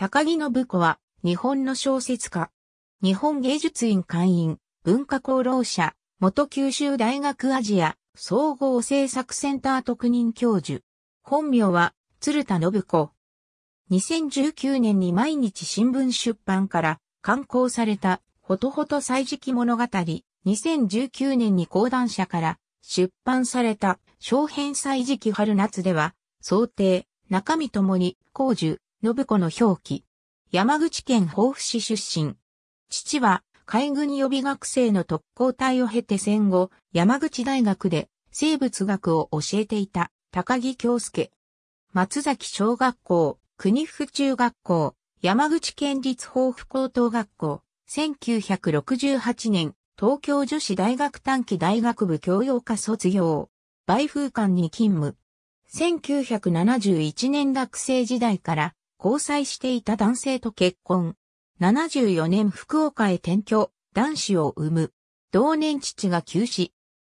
高木信子は、日本の小説家。日本芸術院会員、文化功労者、元九州大学アジア、総合政策センター特任教授。本名は、鶴田信子。2019年に毎日新聞出版から刊行された、ほとほと歳時期物語。2019年に講談社から出版された、小編歳時期春夏では、想定、中身ともに、工授。信子の表記。山口県防府市出身。父は海軍予備学生の特攻隊を経て戦後、山口大学で生物学を教えていた高木京介。松崎小学校、国府中学校、山口県立防府高等学校、1968年、東京女子大学短期大学部教養科卒業、梅風館に勤務。1971年学生時代から交際していた男性と結婚。74年福岡へ転居、男子を産む。同年父が急死。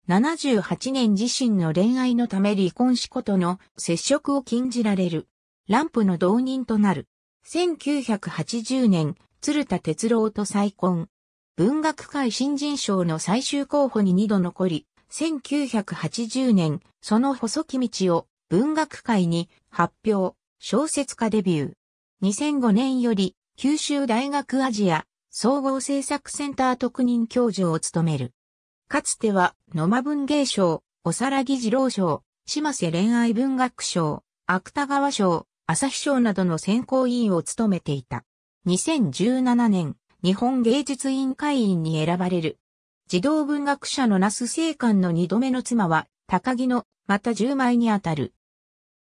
78年自身の恋愛のため離婚しことの接触を禁じられる。ランプの同人となる。1980年、鶴田哲郎と再婚。文学界新人賞の最終候補に2度残り、1980年、その細き道を文学界に発表。小説家デビュー。2005年より九州大学アジア総合政策センター特任教授を務める。かつては野間文芸賞、おさらぎ二郎賞、島瀬恋愛文学賞、芥川賞、朝日賞などの選考委員を務めていた。2017年、日本芸術委員会員に選ばれる。児童文学者の那須政官の二度目の妻は、高木の、また十枚にあたる。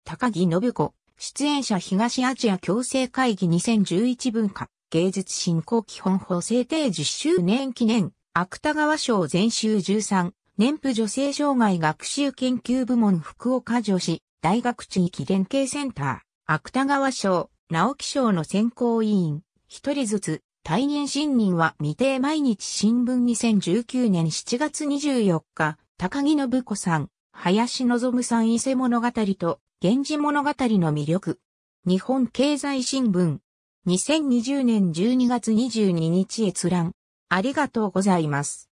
高木信子。出演者東アジア共生会議2011文化芸術振興基本法制定10周年記念芥川賞全集13年譜女性障害学習研究部門福岡女子大学地域連携センター芥川賞直木賞の選考委員一人ずつ退任信任は未定毎日新聞2019年7月24日高木信子さん林望さん伊勢物語と源氏物語の魅力。日本経済新聞。2020年12月22日閲覧。ありがとうございます。